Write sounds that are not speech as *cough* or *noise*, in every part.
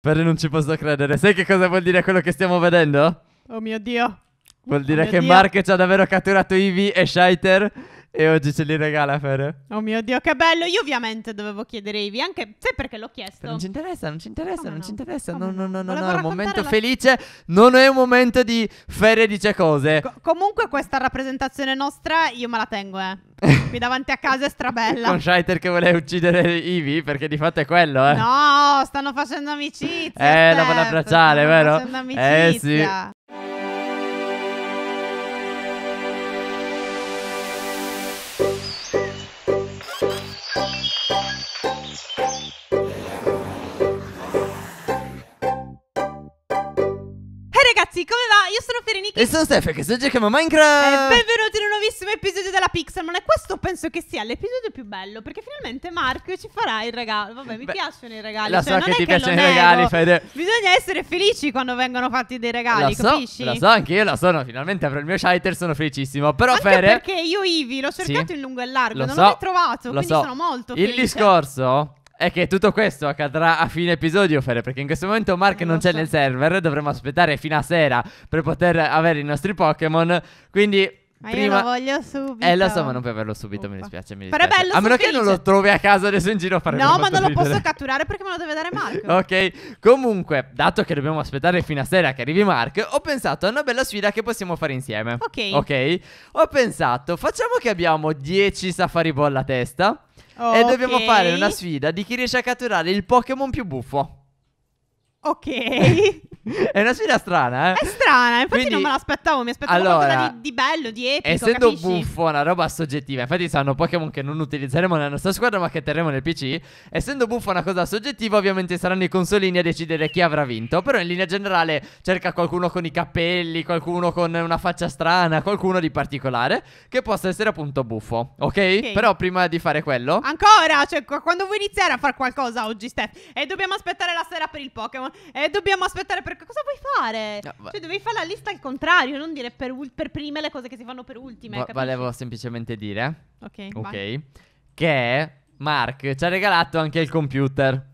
Ferri non ci posso credere. Sai che cosa vuol dire quello che stiamo vedendo? Oh mio Dio. Vuol oh dire oh che Mark ci ha davvero catturato Ivy e Shiter. e oggi ce li regala Fer. Oh mio Dio, che bello. Io ovviamente dovevo chiedere Ivi, anche se perché l'ho chiesto. Non ci interessa, non ci interessa, Come ah, non no? ci interessa. Come ah, no, no, no, no, no, Un momento la... felice non è un momento di Ferre dice cose. Co- comunque questa rappresentazione nostra io me la tengo, eh. *laughs* Qui davanti a casa è strabella. Con Shiter che vuole uccidere Ivi, perché di fatto è quello, eh. No, stanno facendo amicizia. Eh, la vanno abbracciare, vero? facendo amicizia. Eh sì. sono Fereniki. E sono Steph, che sto a Minecraft. E eh, benvenuti in un nuovissimo episodio della Pixelmon. E questo penso che sia l'episodio più bello. Perché finalmente Marco ci farà il regalo. Vabbè, mi Beh, piace i regali. Lo cioè, so che ti piacciono i regali, Fede. Cioè, Bisogna essere felici quando vengono fatti dei regali, lo capisci? So, lo so, anche io lo sono. Finalmente avrò il mio shiter, sono felicissimo. Però, anche Fere. Perché io, Ivi, l'ho cercato sì. in lungo e largo. Lo non so, l'ho mai trovato. Lo quindi so. sono molto felice. Il discorso è che tutto questo accadrà a fine episodio, Fede, perché in questo momento Mark non, non c'è so. nel server, dovremo aspettare fino a sera per poter avere i nostri Pokémon, quindi... Ma prima... io lo voglio subito. Eh, lo so, ma non puoi averlo subito, Oppa. mi dispiace, mi dispiace. Però bello A meno che non lo trovi a casa adesso in giro a fare No, ma non lo ridere. posso catturare perché me lo deve dare Mark. ok, comunque, dato che dobbiamo aspettare fino a sera che arrivi Mark, ho pensato a una bella sfida che possiamo fare insieme. Ok. Ok? Ho pensato, facciamo che abbiamo 10 Safari Ball a testa. Okay. E dobbiamo fare una sfida di chi riesce a catturare il Pokémon più buffo. Ok. *laughs* È una sfida strana, eh? È strana, infatti Quindi, non me l'aspettavo, mi aspettavo allora, qualcosa di, di, bello, di epico, Essendo capisci? buffo una roba soggettiva, infatti saranno Pokémon che non utilizzeremo nella nostra squadra ma che terremo nel PC, essendo buffo una cosa soggettiva ovviamente saranno i consolini a decidere chi avrà vinto, però in linea generale cerca qualcuno con i capelli, qualcuno con una faccia strana, qualcuno di particolare che possa essere appunto buffo, ok? Però prima di fare quello... Ancora, cioè quando vuoi iniziare a fare qualcosa oggi Steph, e dobbiamo aspettare la sera per il Pokémon, e dobbiamo aspettare per perché cosa vuoi fare? No, cioè, dovevi fare la lista al contrario, non dire per, ul- per prime le cose che si fanno per ultime. Va- volevo semplicemente dire. Ok. Ok. Che Mark ci ha regalato anche il computer.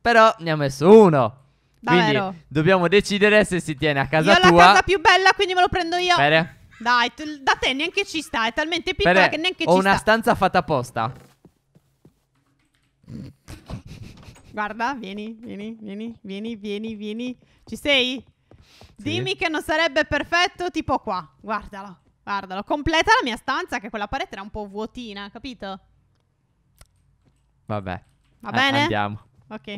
Però ne ha messo uno. Davvero? Quindi dobbiamo decidere se si tiene a casa tua. Io ho la casa più bella, quindi me lo prendo io. Bene. Dai, t- da te neanche ci sta. È talmente piccola Bene. che neanche ho ci sta. Ho una stanza fatta apposta. Guarda, vieni, vieni, vieni, vieni, vieni, vieni. Ci sei? Sì. Dimmi che non sarebbe perfetto tipo qua. Guardalo, guardalo. Completa la mia stanza che quella parete era un po' vuotina, capito? Vabbè. Va bene? Andiamo. Ok.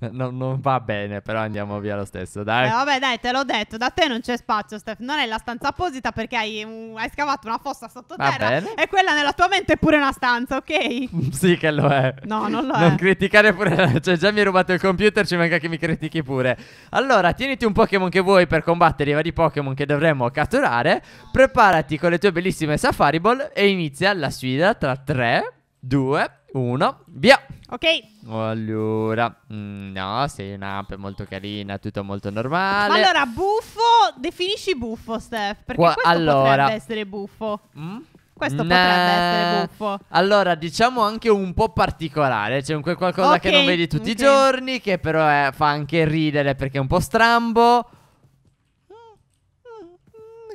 *laughs* No, non va bene, però andiamo via lo stesso, dai. Eh, vabbè, dai, te l'ho detto, da te non c'è spazio, Steph. Non è la stanza apposita perché hai, um, hai scavato una fossa sottoterra. E quella nella tua mente è pure una stanza, ok? *laughs* sì che lo è. No, non lo non è. Non criticare pure... Cioè, già mi hai rubato il computer, ci manca che mi critichi pure. Allora, tieniti un Pokémon che vuoi per combattere i vari Pokémon che dovremmo catturare. Preparati con le tue bellissime Safari Ball e inizia la sfida tra 3, 2, uno, via. Ok. Allora, mm, no, sei un'app molto carina, tutto molto normale. Ma allora, buffo, definisci buffo, Steph, perché Qua, questo allora... potrebbe essere buffo. Mm? Questo nah. potrebbe essere buffo. Allora, diciamo anche un po' particolare. C'è un qualcosa okay. che non vedi tutti okay. i giorni, che però è, fa anche ridere perché è un po' strambo.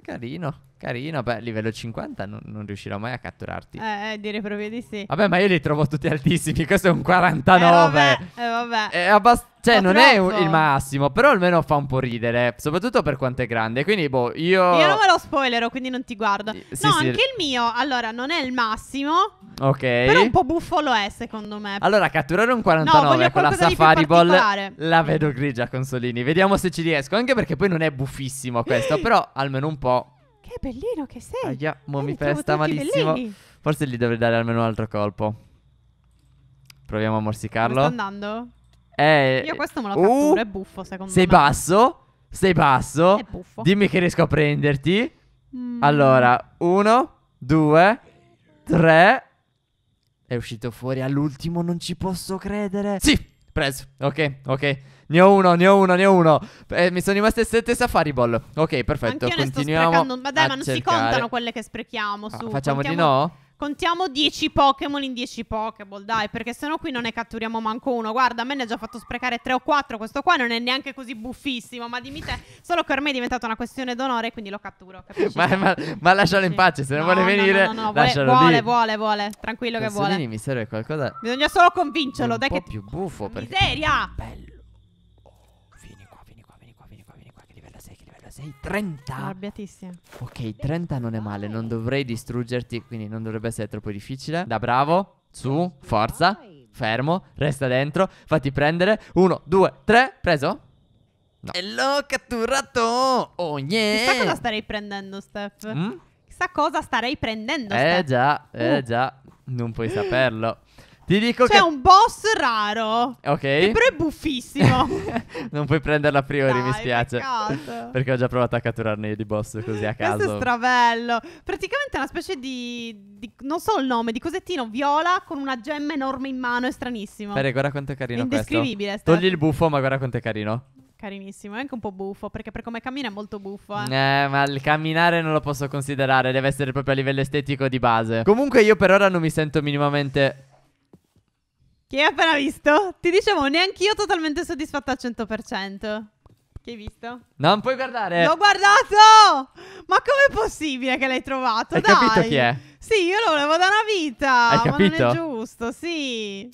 Carino, carino. Beh, livello 50 non, non riuscirò mai a catturarti. Eh, eh direi proprio di sì. Vabbè, ma io li trovo tutti altissimi. Questo è un 49. Eh, vabbè. Eh, vabbè. È abbastanza. Cioè, non è un- il massimo, però almeno fa un po' ridere. Soprattutto per quanto è grande. Quindi, boh, io. Io non ve lo spoilerò, quindi non ti guardo. Sì, no, sì. anche il mio, allora, non è il massimo. Ok. Però un po' buffo lo è, secondo me. Allora, catturare un 49 no, con la Safari Ball la vedo grigia, Consolini. Vediamo se ci riesco. Anche perché poi non è buffissimo questo, però almeno un po'. Che bellino che sei. Aia, mo mi pesta malissimo. Bellini. Forse gli dovrei dare almeno un altro colpo. Proviamo a morsicarlo. Come sta andando? È... Eh, Io questo me lo catturo, uh, è buffo secondo sei me. Sei basso? Sei basso? Dimmi che riesco a prenderti. Mm. Allora, uno, due, tre. È uscito fuori all'ultimo, non ci posso credere. Sì, preso. Ok, ok. Ne ho uno, ne ho uno, ne ho uno. Eh, mi sono rimaste sette Safari Ball. Ok, perfetto. Anch'io Continuiamo. Ne sto sprecando. ma dai, ma non cercare. si contano quelle che sprechiamo. Ah, su. Ah, facciamo Contiamo... di no? Contiamo 10 Pokémon in 10 Pokéball, dai, perché sennò qui non ne catturiamo manco uno. Guarda, a me ne ha già fatto sprecare 3 o 4, questo qua non è neanche così buffissimo, ma dimmi te, solo che ormai è diventata una questione d'onore, quindi lo catturo, ma, ma, ma, lascialo in pace, se non vuole venire, no, no, no, lascialo vuole, lì. vuole, vuole, vuole, tranquillo Consolini che vuole. mi serve qualcosa... Bisogna solo convincerlo, dai che... Un po' più buffo, perché... Miseria! Bello. sei 30. Arrabbiatissima. Ok, 30 non è male, non dovrei distruggerti, quindi non dovrebbe essere troppo difficile. Da bravo, su, forza, fermo, resta dentro, fatti prendere. Uno, due, tre, preso? No. E l'ho catturato! Oh yeah! Chissà cosa starei prendendo, Steph. Mm? Chissà cosa starei prendendo, eh Steph. Eh già, eh uh. già, non puoi saperlo. Ti dico cioè, che... un boss raro. Ok. Che però è buffissimo. *laughs* non puoi prenderla a priori, Dai, mi spiace. *laughs* Perché ho già provato a catturarne io di boss così a caso. Questo è strabello. Praticamente è una specie di, di, Non so il nome, di cosettino viola con una gemma enorme in mano. È stranissimo. Pere, guarda quanto è carino è indescrivibile, questo. Togli il buffo, ma guarda quanto è carino carinissimo. È anche un po' buffo, perché per come cammina è molto buffo. Eh. eh, ma il camminare non lo posso considerare, deve essere proprio a livello estetico di base. Comunque io per ora non mi sento minimamente che hai appena visto? Ti dicevo, neanch'io totalmente soddisfatta al 100%. Che hai visto? Non puoi guardare. L'ho guardato! Ma com'è possibile che l'hai trovato? Hai Dai. capito chi è? Sì, io lo volevo da una vita. Hai capito? Ma non è giusto, sì.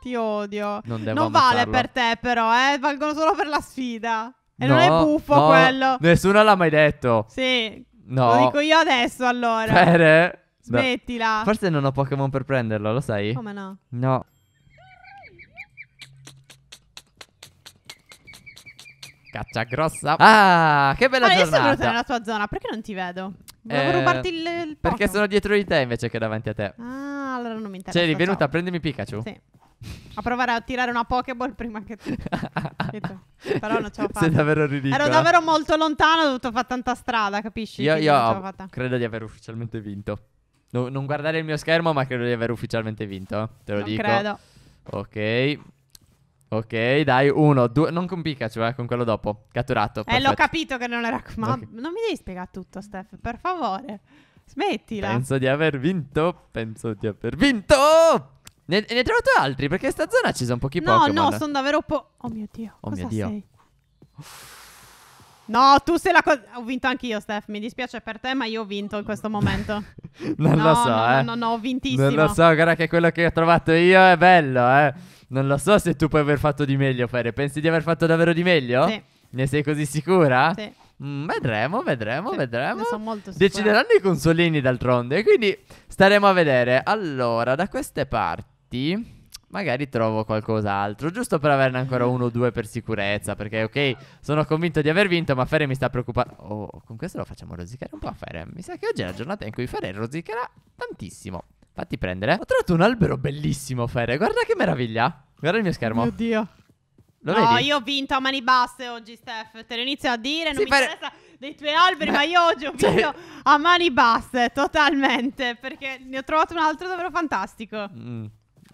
Ti odio. Non, non vale per te però, eh. Valgono solo per la sfida. E no, non è buffo no, quello. Nessuno l'ha mai detto. Sì. No. Lo dico io adesso allora. Bene. Smettila. Forse non ho Pokémon per prenderlo, lo sai? Come no? No. Caccia grossa. Ah, che bella allora, giornata. Io sono venuta nella tua zona, perché non ti vedo? Volevo eh, rubarti il, il Perché sono dietro di te invece che davanti a te. Ah, allora non mi interessa. C'eri venuta, ciao. prendimi Pikachu. Sì. A provare a tirare una Pokéball prima che tu. *laughs* Però non ce l'ho fatta. Sei davvero ridicolo. Ero davvero molto lontano, ho dovuto fare tanta strada, capisci? Io, Quindi io credo di aver ufficialmente vinto. No, non guardare il mio schermo, ma credo di aver ufficialmente vinto. Te lo non dico. credo. Ok. Ok, dai, uno, due, non con Pikachu, eh, con quello dopo. Catturato. Perfetto. Eh, l'ho capito che non era. Ma okay. non mi devi spiegare tutto, Steph, per favore. Smettila. Penso di aver vinto. Penso di aver vinto. Ne, ne hai trovato altri? Perché sta zona ci sono pochi no, Pokémon. No, no, sono davvero po'. Oh mio dio. Oh mio dio. Sei? No, tu sei la cosa. Ho vinto anch'io, Steph. Mi dispiace per te, ma io ho vinto in questo momento. *laughs* non no, lo so, no, eh. No, no, no, ho vintissimo. Non lo so, guarda che quello che ho trovato io è bello, eh. Non lo so se tu puoi aver fatto di meglio, Fere. Pensi di aver fatto davvero di meglio? Sì. Ne sei così sicura? Sì. Mm, vedremo, vedremo, sì, vedremo. Decideranno i consolini d'altronde. Quindi staremo a vedere. Allora, da queste parti magari trovo qualcos'altro, giusto per averne ancora mm. uno o due per sicurezza, perché ok, sono convinto di aver vinto, ma Fere mi sta preoccupando. Oh, con questo lo facciamo rosicare un po' a Fere. Mi sa che oggi è la giornata in cui Fere rosicherà tantissimo. Fatti prendere. Ho trovato un albero bellissimo, Fere. Guarda che meraviglia. Guarda il mio schermo. Oddio. Lo no, vedi? io ho vinto a mani basse oggi, Steph. Te lo inizio a dire. Non sì, mi Fere... interessa dei tuoi alberi, Beh, ma io oggi ho cioè- vinto cioè... a mani basse, totalmente. Perché ne ho trovato un altro davvero fantastico. Mm.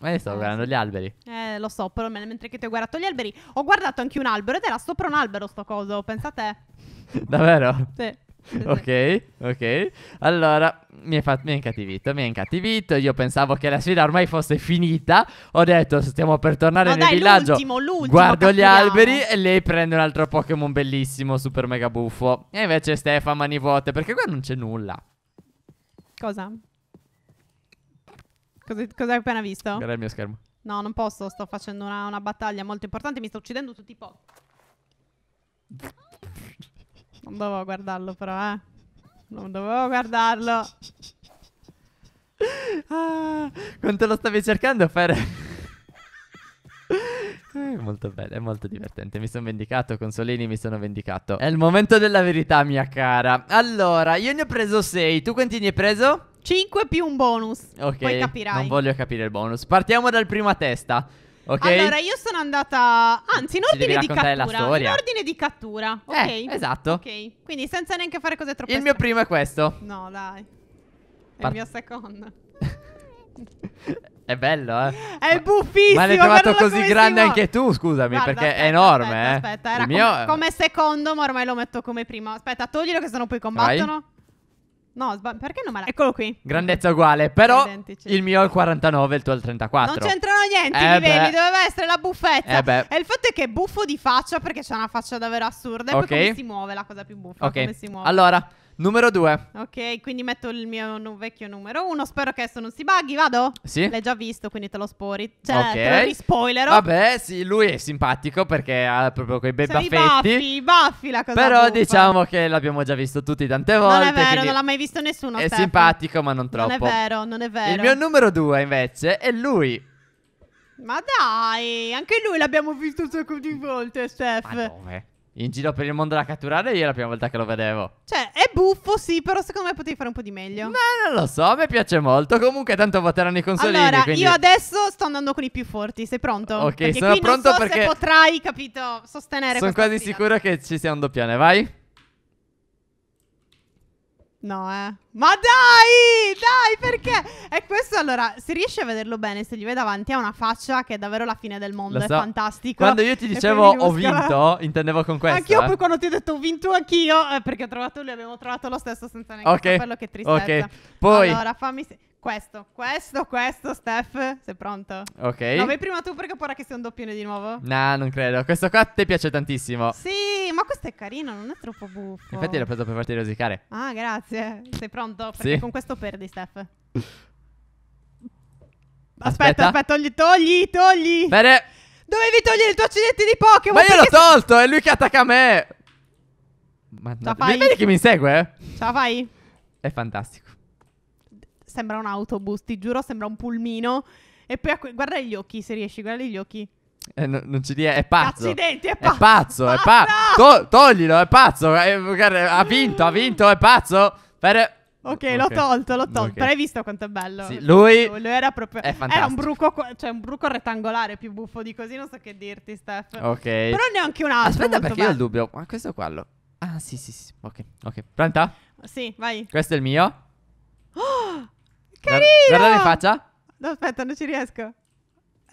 Ma io stavo eh, ah, guardando sì. gli alberi. Eh, lo so, però mentre che ti ho guardato gli alberi, ho guardato anche un albero ed era sopra un albero sto coso, pensa a te. *laughs* Davvero? Sì. Ok, ok. Allora, mi hai, fatto, mi hai incattivito, mi hai incattivito. Io pensavo che la sfida ormai fosse finita. Ho detto, stiamo per tornare no, nel dai, villaggio. L'ultimo, l'ultimo, guardo cattiviamo. gli alberi e lei prende un altro Pokémon bellissimo, super mega buffo. E invece Stefano mani vuote, perché qua non c'è nulla. Cosa? Cosa, cosa hai appena visto? Guarda il mio schermo. No, non posso, sto facendo una, una battaglia molto importante, mi sto uccidendo tutti i po'. Non dovevo guardarlo però, eh. Non dovevo guardarlo. Ah, quanto lo stavi cercando, Fer? è molto bello, è molto divertente. Mi sono vendicato, Consolini, mi sono vendicato. È il momento della verità, mia cara. Allora, io ne ho preso 6. Tu quanti ne hai preso? 5 più un bonus. Ok. Poi capirai. Non voglio capire il bonus. Partiamo dal prima testa. Ok. Allora, io sono andata. Anzi, in ordine di cattura. In ordine di cattura. Ok. Eh, esatto. Ok. Quindi senza neanche fare cose troppo. Il strane. mio primo è questo. No, dai. È Part il mio secondo. *laughs* è bello, eh. È buffissimo. Ma l'hai trovato così grande anche tu, scusami, Guarda, perché aspetta, è enorme. Aspetta, eh. aspetta. eh. era mio... come, come, secondo, ma ormai lo metto come primo. Aspetta, toglilo che sennò poi combattono. Vai. No, sba- perché non me la... Eccolo qui. Grandezza uguale, però Identici. Certo. il mio è il 49 il tuo è il 34. Non c'entrano niente, eh mi beh. vedi, doveva essere la buffetta. Eh beh. E il fatto è che è buffo di faccia perché c'è una faccia davvero assurda. E okay. poi come si muove, la cosa più buffa, come si muove. Allora, Numero 2. Ok, quindi metto il mio vecchio numero 1. Spero che adesso non si baghi. Vado? Sì. L'hai già visto, quindi te lo spori. Cioè, okay. te lo rispoilero. Vabbè, sì, lui è simpatico perché ha proprio quei bei Sei baffetti. Baffi, baffi la cosa. Però bufa. diciamo che l'abbiamo già visto tutti tante volte. Non è vero, non l'ha mai visto nessuno. È Stefano. simpatico, ma non troppo. Non è vero, non è vero. Il mio numero 2 invece è lui. Ma dai, anche lui l'abbiamo visto un sacco di volte, Steph. Ma dove? Eh. In giro per il mondo da catturare io è la prima volta che lo vedevo. Cioè, è buffo, sì, però secondo me potevi fare un po' di meglio. Ma non lo so, a me piace molto. Comunque, tanto voteranno i consolini. Allora, quindi... io adesso sto andando con i più forti. Sei pronto? Ok, perché sono pronto non so perché. Se potrai, capito, sostenere. Sono quasi sfida. sicuro che ci sia un doppione, vai. No, eh. Ma dai! Dai, perché? E questo allora, se riesci a vederlo bene, se gli vai davanti, ha una faccia che è davvero la fine del mondo. Lo è fantastico. Quando io ti dicevo ho vinto, intendevo con questo. Anch'io, eh. poi quando ti ho detto ho vinto anch'io, eh, perché ho trovato lui, abbiamo trovato lo stesso senza neanche okay. saperlo. Che tristezza. Ok. Poi. Allora, fammi. Se- questo, questo, questo, Steph. Sei pronto? Ok. No, vai prima tu perché vorrà che sia un doppione di nuovo. No, nah, non credo. Questo qua ti piace tantissimo. Sì, ma questo è carino, non è troppo buffo. Infatti l'ho preso per farti rosicare. Ah, grazie. Sei pronto? Perché sì. con questo perdi, Steph. *laughs* Aspetta, aspetta, aspetta togli, togli, togli. Bene. Dovevi togliere il tuo accidente di Pokémon. Ma io l'ho tolto, è lui che attacca me. Ma fai. vedi che mi segue? Eh? Ciao, fai? È fantastico sembra un autobus, ti giuro, sembra un pulmino. E poi guarda gli occhi, se riesci, guarda gli occhi. Eh, no, non ci dia, è pazzo. Accidenti, è pazzo. È pazzo, è pazzo. To- toglilo, è pazzo. È, eh, guarda, ha vinto, ha vinto, è pazzo. Per... Ok, l'ho tolto, l'ho tolto. Okay. Però hai visto quanto è bello? Sì, lui, lui era proprio. È fantastico. Era un bruco, cioè un bruco rettangolare più buffo di così, non so che dirti, Steph. Ok. Però neanche un altro. Aspetta, perché bello. io ho il dubbio. Ma questo qua lo. Ah, sì, sì, sì. Ok, ok. Pronta? Sì, vai. Questo è il mio. Carino! Guarda le faccia. No, aspetta, non ci riesco.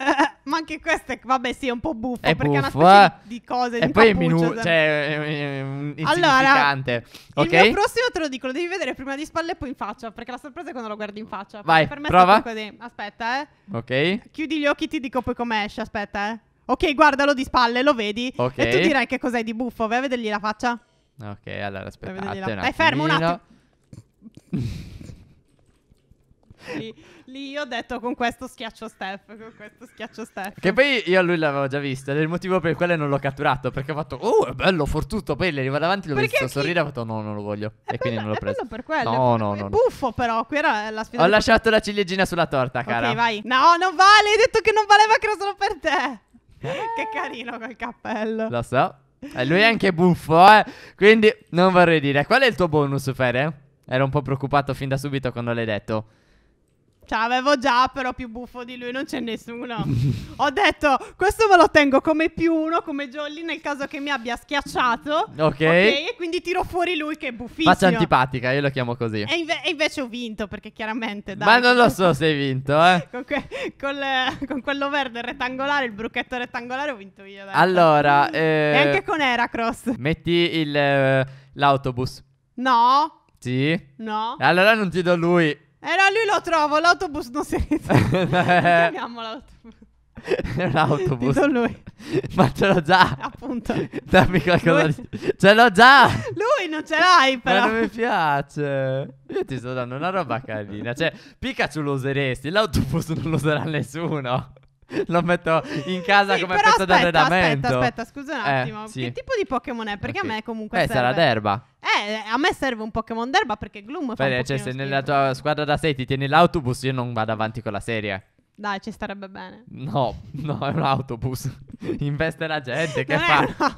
*laughs* ma anche questo, è, vabbè, sì, è un po' buffo. È perché buffo, è una specie eh. di cose. E di poi è minuto. Esatto. Cioè, è, è un allora, okay? il mio prossimo te lo dico, lo devi vedere prima di spalle e poi in faccia. Perché la sorpresa è quando lo guardi in faccia. Vai, per me prova. Così. Aspetta, eh. Ok. Chiudi gli occhi, ti dico poi come esce. Aspetta, eh. Ok, guardalo di spalle, lo vedi. Okay. E tu dirai che cos'è di buffo. Vai a vedergli la faccia. Ok, allora aspetta. Dai, fermo un attimo. *laughs* lì, lì, ho detto con questo schiaccio Steph, con questo schiaccio Steph. Che poi io a lui l'avevo già visto, ed è il motivo per il quale non l'ho catturato, perché ho fatto, oh è bello, fortutto, poi gli arriva davanti, l'ho perché visto chi... sorridere, ho fatto no, non lo voglio, è eh, e bello, quindi non l'ho eh, preso. È per quello, no, no, no, è buffo però, qui era la sfida. Ho lasciato la ciliegina sulla torta, cara. Ok, vai. No, non vale, hai detto che non valeva che era solo per te. *laughs* che carino quel cappello. Lo so. Eh, lui è anche buffo, eh. Quindi non vorrei dire. Qual è il tuo bonus, Fere? Ero un po' preoccupato fin da subito quando l'hai detto. Cioè, avevo già, però più buffo di lui non c'è nessuno. *laughs* Ho detto, questo me lo tengo come più uno, come Jolly, nel caso che mi abbia schiacciato. Ok. e quindi tiro fuori lui che è buffissimo. Faccia antipatica, io lo chiamo così. E, inve- e invece ho vinto, perché chiaramente... Dai, Ma non lo so se hai *laughs* vinto, eh. con, que- con, le- con, quello verde rettangolare, il brucchetto rettangolare, ho vinto io. Dai. Allora... Mm. Eh... E anche con Heracross. Metti il, eh, l'autobus. No. Sì. No. Allora non ti do lui. Eh no, lui lo trovo, l'autobus non si ritrova. *laughs* Chiamiamo l'autobus. È *laughs* un autobus. Dico lui. Ma ce l'ho già. Appunto. Dammi qualcosa lui... di... Ce l'ho già. Lui non ce l'hai però. Ma non mi piace. Io ti sto dando una roba carina. Cioè, Pikachu lo useresti, l'autobus non lo userà nessuno. *laughs* lo metto in casa sì, come però pezzo aspetta, d'allenamento. Aspetta, aspetta, scusa un eh, attimo. Eh, sì. Che tipo di Pokémon è? Perché okay. a me comunque eh, serve. sarà d'erba. Eh, a me serve un Pokémon d'erba perché Gloom Beh, fa cioè, se schifo. nella tua squadra da 6 ti tieni l'autobus, io non vado avanti con la serie. Dai, ci starebbe bene. No, no, è un autobus. *laughs* Investe la gente, che non fa?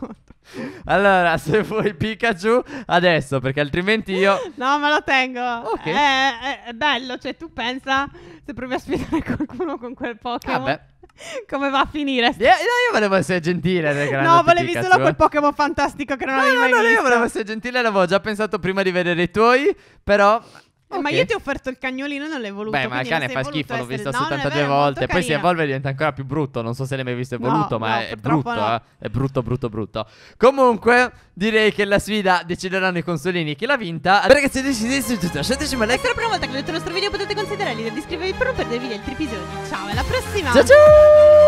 Allora, se vuoi Pikachu, adesso, perché altrimenti io... No, me lo tengo. Okay. È, eh, è, eh, è bello, cioè tu pensa se provi a sfidare *laughs* qualcuno con quel Pokémon. Vabbè. Ah *laughs* Come va a finire? Io, eh, io volevo essere gentile. No, volevi solo cioè, quel Pokémon fantastico che non no, avevi no, mai no, visto. No, io volevo essere gentile, l'avevo già pensato prima di vedere i tuoi. Però Okay. Ma io ti ho offerto il cagnolino e non l'hai voluto. Beh, ma il cane fa schifo, l'ho visto essere... 72 vero, volte. Poi si evolve e diventa ancora più brutto. Non so se l'hai mai visto evoluto, no, ma no, è brutto, no. eh. È brutto, brutto, brutto. Comunque, direi che la sfida decideranno i consolini chi l'ha vinta. Ragazzi, decidete tutto. Lasciateci un like. Questa è la prima volta che vedete il nostro video potete considerare di iscrivervi per non perdervi gli altri episodi. Ciao, alla prossima. Ciao ciao!